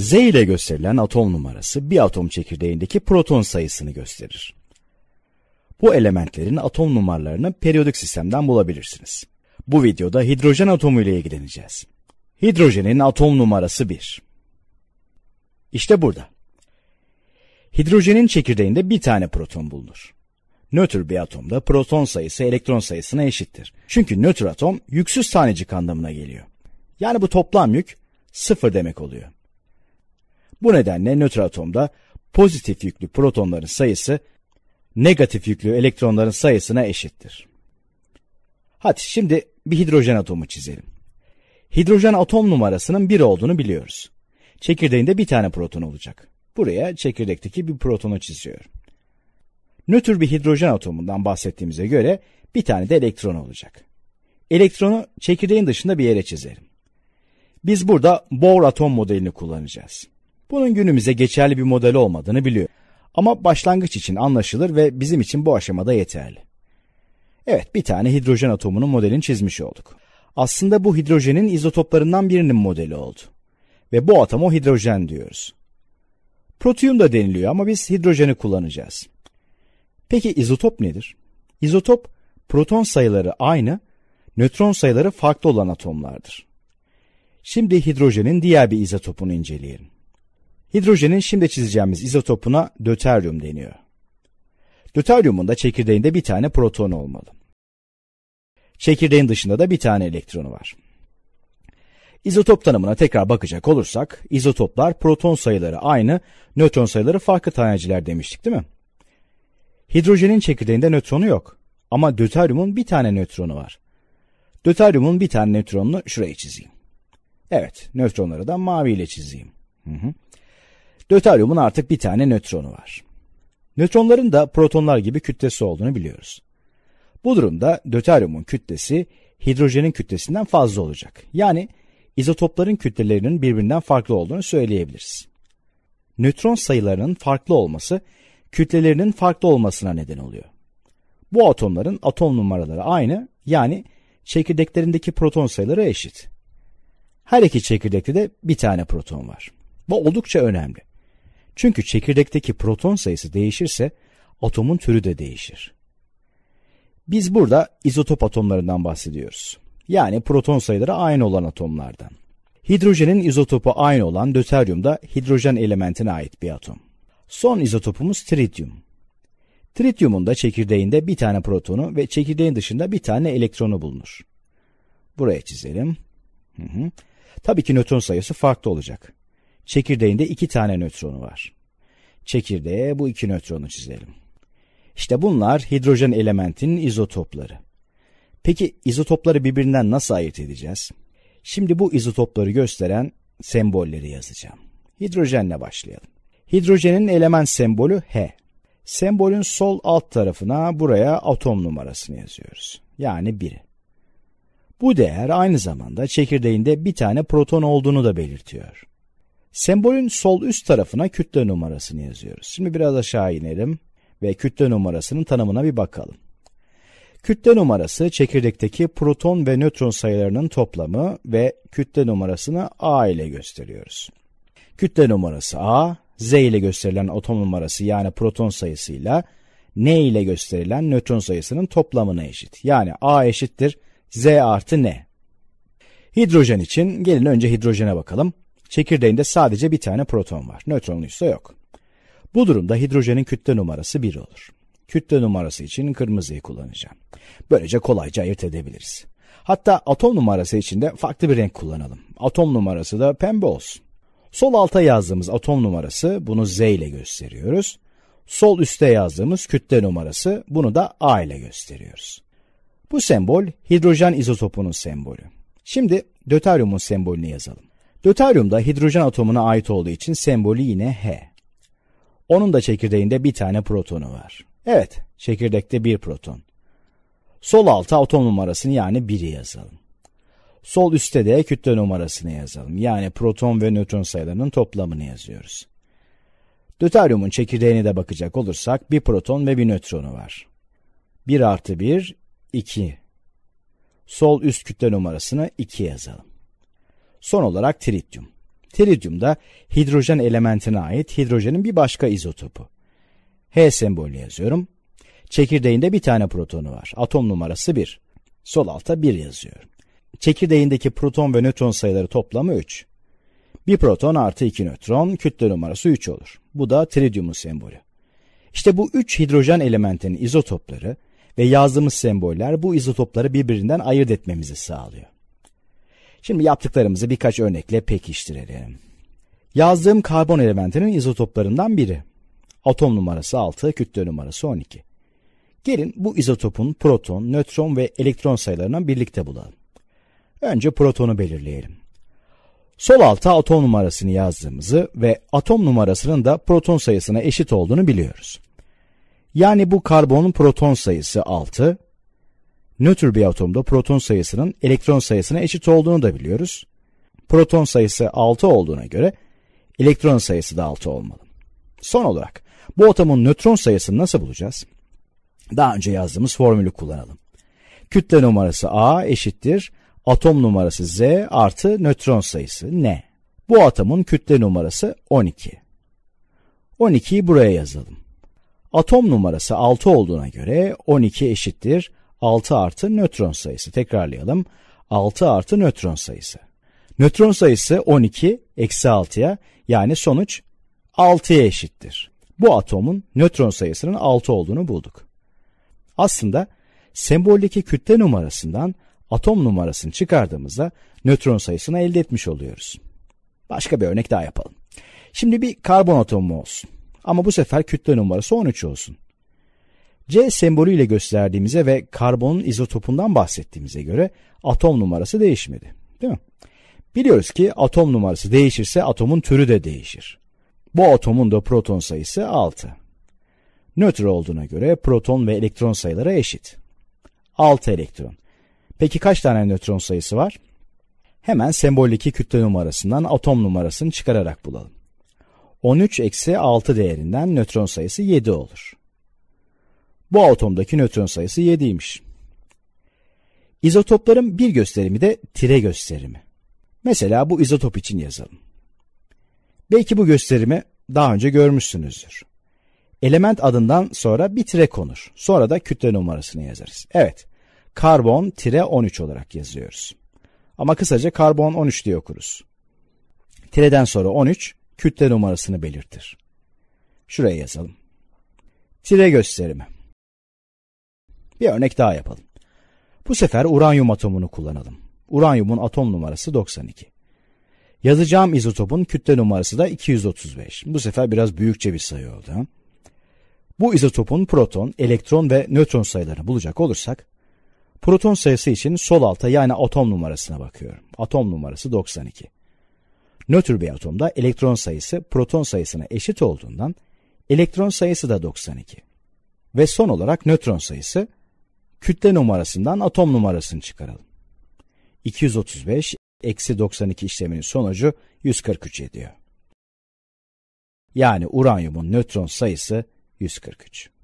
Z ile gösterilen atom numarası bir atom çekirdeğindeki proton sayısını gösterir. Bu elementlerin atom numaralarını periyodik sistemden bulabilirsiniz. Bu videoda hidrojen atomu ile ilgileneceğiz. Hidrojenin atom numarası 1. İşte burada. Hidrojenin çekirdeğinde bir tane proton bulunur. Nötr bir atomda proton sayısı elektron sayısına eşittir. Çünkü nötr atom yüksüz tanecik anlamına geliyor. Yani bu toplam yük sıfır demek oluyor. Bu nedenle nötr atomda pozitif yüklü protonların sayısı negatif yüklü elektronların sayısına eşittir. Hadi şimdi bir hidrojen atomu çizelim. Hidrojen atom numarasının 1 olduğunu biliyoruz. Çekirdeğinde bir tane proton olacak. Buraya çekirdekteki bir protonu çiziyorum. Nötr bir hidrojen atomundan bahsettiğimize göre bir tane de elektron olacak. Elektronu çekirdeğin dışında bir yere çizelim. Biz burada Bohr atom modelini kullanacağız. Bunun günümüze geçerli bir model olmadığını biliyor. Ama başlangıç için anlaşılır ve bizim için bu aşamada yeterli. Evet bir tane hidrojen atomunun modelini çizmiş olduk. Aslında bu hidrojenin izotoplarından birinin modeli oldu. Ve bu atomu hidrojen diyoruz. Protium da deniliyor ama biz hidrojeni kullanacağız. Peki izotop nedir? İzotop proton sayıları aynı, nötron sayıları farklı olan atomlardır. Şimdi hidrojenin diğer bir izotopunu inceleyelim. Hidrojenin şimdi çizeceğimiz izotopuna döteryum deniyor. Döteryumun da çekirdeğinde bir tane protonu olmalı. Çekirdeğin dışında da bir tane elektronu var. İzotop tanımına tekrar bakacak olursak, izotoplar proton sayıları aynı, nötron sayıları farklı tanecikler demiştik değil mi? Hidrojenin çekirdeğinde nötronu yok ama döteryumun bir tane nötronu var. Döteryumun bir tane nötronunu şuraya çizeyim. Evet, nötronları da maviyle çizeyim. Hı hı. Döteryumun artık bir tane nötronu var. Nötronların da protonlar gibi kütlesi olduğunu biliyoruz. Bu durumda döteryumun kütlesi hidrojenin kütlesinden fazla olacak. Yani izotopların kütlelerinin birbirinden farklı olduğunu söyleyebiliriz. Nötron sayılarının farklı olması kütlelerinin farklı olmasına neden oluyor. Bu atomların atom numaraları aynı yani çekirdeklerindeki proton sayıları eşit. Her iki çekirdekte de bir tane proton var. Bu oldukça önemli. Çünkü çekirdekteki proton sayısı değişirse atomun türü de değişir. Biz burada izotop atomlarından bahsediyoruz. Yani proton sayıları aynı olan atomlardan. Hidrojenin izotopu aynı olan döteryum da hidrojen elementine ait bir atom. Son izotopumuz tritium. Trityumun da çekirdeğinde bir tane protonu ve çekirdeğin dışında bir tane elektronu bulunur. Buraya çizelim. Hı hı. Tabii ki nötron sayısı farklı olacak. Çekirdeğinde iki tane nötronu var. Çekirdeğe bu iki nötronu çizelim. İşte bunlar hidrojen elementinin izotopları. Peki izotopları birbirinden nasıl ayırt edeceğiz? Şimdi bu izotopları gösteren sembolleri yazacağım. Hidrojenle başlayalım. Hidrojenin element sembolü H. Sembolün sol alt tarafına buraya atom numarasını yazıyoruz. Yani 1'i. Bu değer aynı zamanda çekirdeğinde bir tane proton olduğunu da belirtiyor. Sembolün sol üst tarafına kütle numarasını yazıyoruz. Şimdi biraz aşağı inelim ve kütle numarasının tanımına bir bakalım. Kütle numarası çekirdekteki proton ve nötron sayılarının toplamı ve kütle numarasını A ile gösteriyoruz. Kütle numarası A, Z ile gösterilen atom numarası yani proton sayısıyla N ile gösterilen nötron sayısının toplamına eşit. Yani A eşittir Z artı N. Hidrojen için gelin önce hidrojene bakalım. Çekirdeğinde sadece bir tane proton var. Nötronluysa yok. Bu durumda hidrojenin kütle numarası 1 olur. Kütle numarası için kırmızıyı kullanacağım. Böylece kolayca ayırt edebiliriz. Hatta atom numarası için de farklı bir renk kullanalım. Atom numarası da pembe olsun. Sol alta yazdığımız atom numarası bunu Z ile gösteriyoruz. Sol üste yazdığımız kütle numarası bunu da A ile gösteriyoruz. Bu sembol hidrojen izotopunun sembolü. Şimdi döteryumun sembolünü yazalım. Lötaryum da hidrojen atomuna ait olduğu için sembolü yine H. Onun da çekirdeğinde bir tane protonu var. Evet, çekirdekte bir proton. Sol alta atom numarasını yani 1'i yazalım. Sol üstte de kütle numarasını yazalım. Yani proton ve nötron sayılarının toplamını yazıyoruz. Döteryumun çekirdeğine de bakacak olursak bir proton ve bir nötronu var. 1 artı 1, 2. Sol üst kütle numarasını 2 yazalım. Son olarak trityum. Trityum da hidrojen elementine ait hidrojenin bir başka izotopu. H sembolü yazıyorum. Çekirdeğinde bir tane protonu var. Atom numarası 1. Sol alta 1 yazıyorum. Çekirdeğindeki proton ve nötron sayıları toplamı 3. Bir proton artı 2 nötron kütle numarası 3 olur. Bu da trityumun sembolü. İşte bu 3 hidrojen elementinin izotopları ve yazdığımız semboller bu izotopları birbirinden ayırt etmemizi sağlıyor. Şimdi yaptıklarımızı birkaç örnekle pekiştirelim. Yazdığım karbon elementinin izotoplarından biri. Atom numarası 6, kütle numarası 12. Gelin bu izotopun proton, nötron ve elektron sayılarını birlikte bulalım. Önce protonu belirleyelim. Sol alta atom numarasını yazdığımızı ve atom numarasının da proton sayısına eşit olduğunu biliyoruz. Yani bu karbonun proton sayısı 6, nötr bir atomda proton sayısının elektron sayısına eşit olduğunu da biliyoruz. Proton sayısı 6 olduğuna göre elektron sayısı da 6 olmalı. Son olarak bu atomun nötron sayısını nasıl bulacağız? Daha önce yazdığımız formülü kullanalım. Kütle numarası A eşittir atom numarası Z artı nötron sayısı N. Bu atomun kütle numarası 12. 12'yi buraya yazalım. Atom numarası 6 olduğuna göre 12 eşittir 6 artı nötron sayısı. Tekrarlayalım. 6 artı nötron sayısı. Nötron sayısı 12 eksi 6'ya yani sonuç 6'ya eşittir. Bu atomun nötron sayısının 6 olduğunu bulduk. Aslında semboldeki kütle numarasından atom numarasını çıkardığımızda nötron sayısını elde etmiş oluyoruz. Başka bir örnek daha yapalım. Şimdi bir karbon atomu olsun. Ama bu sefer kütle numarası 13 olsun. C sembolüyle gösterdiğimize ve karbonun izotopundan bahsettiğimize göre atom numarası değişmedi. Değil mi? Biliyoruz ki atom numarası değişirse atomun türü de değişir. Bu atomun da proton sayısı 6. Nötr olduğuna göre proton ve elektron sayıları eşit. 6 elektron. Peki kaç tane nötron sayısı var? Hemen semboldeki kütle numarasından atom numarasını çıkararak bulalım. 13 eksi 6 değerinden nötron sayısı 7 olur. Bu atomdaki nötron sayısı 7'ymiş. İzotopların bir gösterimi de tire gösterimi. Mesela bu izotop için yazalım. Belki bu gösterimi daha önce görmüşsünüzdür. Element adından sonra bir tire konur. Sonra da kütle numarasını yazarız. Evet, karbon tire 13 olarak yazıyoruz. Ama kısaca karbon 13 diye okuruz. Tireden sonra 13 kütle numarasını belirtir. Şuraya yazalım. Tire gösterimi. Bir örnek daha yapalım. Bu sefer uranyum atomunu kullanalım. Uranyumun atom numarası 92. Yazacağım izotopun kütle numarası da 235. Bu sefer biraz büyükçe bir sayı oldu. Bu izotopun proton, elektron ve nötron sayılarını bulacak olursak, proton sayısı için sol alta yani atom numarasına bakıyorum. Atom numarası 92. Nötr bir atomda elektron sayısı proton sayısına eşit olduğundan elektron sayısı da 92. Ve son olarak nötron sayısı kütle numarasından atom numarasını çıkaralım. 235 eksi 92 işleminin sonucu 143 ediyor. Yani uranyumun nötron sayısı 143.